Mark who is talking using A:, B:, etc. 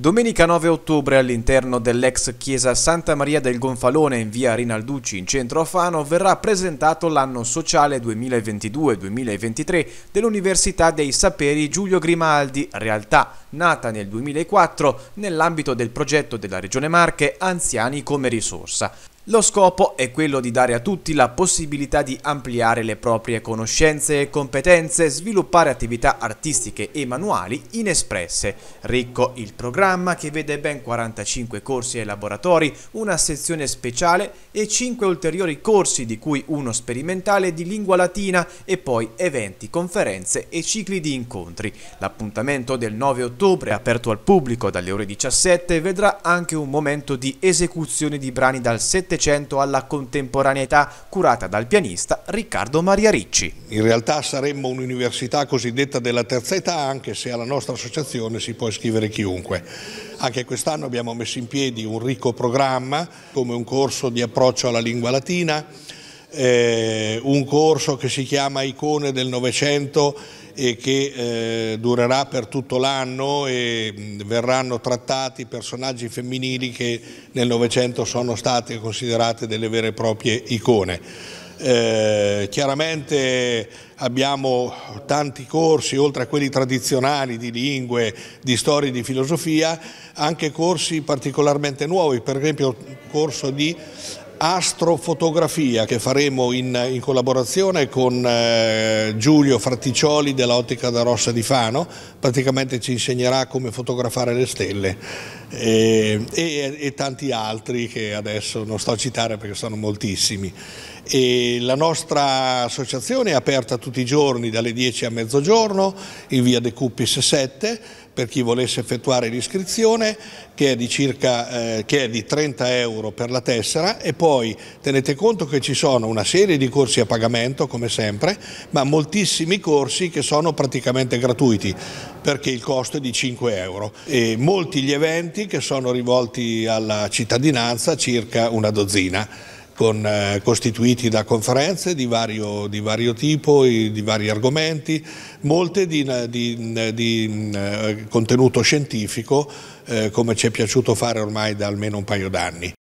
A: Domenica 9 ottobre all'interno dell'ex chiesa Santa Maria del Gonfalone in via Rinalducci in centro a Fano verrà presentato l'anno sociale 2022-2023 dell'Università dei Saperi Giulio Grimaldi, realtà nata nel 2004 nell'ambito del progetto della Regione Marche Anziani come risorsa. Lo scopo è quello di dare a tutti la possibilità di ampliare le proprie conoscenze e competenze, sviluppare attività artistiche e manuali inespresse. Ricco il programma che vede ben 45 corsi e laboratori, una sezione speciale e 5 ulteriori corsi di cui uno sperimentale di lingua latina e poi eventi, conferenze e cicli di incontri. L'appuntamento del 9 ottobre, aperto al pubblico dalle ore 17, vedrà anche un momento di esecuzione di brani dal 700 Novecento alla contemporaneità curata dal pianista Riccardo Maria Ricci. In
B: realtà saremmo un'università cosiddetta della terza età anche se alla nostra associazione si può iscrivere chiunque. Anche quest'anno abbiamo messo in piedi un ricco programma come un corso di approccio alla lingua latina, eh, un corso che si chiama Icone del Novecento e che eh, durerà per tutto l'anno e mh, verranno trattati personaggi femminili che nel Novecento sono state considerate delle vere e proprie icone. Eh, chiaramente abbiamo tanti corsi, oltre a quelli tradizionali di lingue, di storia e di filosofia, anche corsi particolarmente nuovi, per esempio il corso di astrofotografia che faremo in, in collaborazione con eh, Giulio Fratticcioli dell'Ottica da Rossa di Fano, praticamente ci insegnerà come fotografare le stelle e, eh, e, e, tanti altri che adesso non sto a citare perché sono moltissimi. E la nostra associazione è aperta tutti i giorni dalle 10 a mezzogiorno in via De Cuppis 7 per chi volesse effettuare l'iscrizione che, eh, che, è di 30 euro per la tessera e poi tenete conto che ci sono una serie di corsi a pagamento come sempre ma moltissimi corsi che sono praticamente gratuiti perché il costo è di 5 euro. E molti gli eventi che sono rivolti alla cittadinanza, circa una dozzina, con, eh, costituiti da conferenze di vario, di vario, tipo, di vari argomenti, molte di, di, di eh, contenuto scientifico eh, come ci è piaciuto fare ormai da almeno un paio d'anni.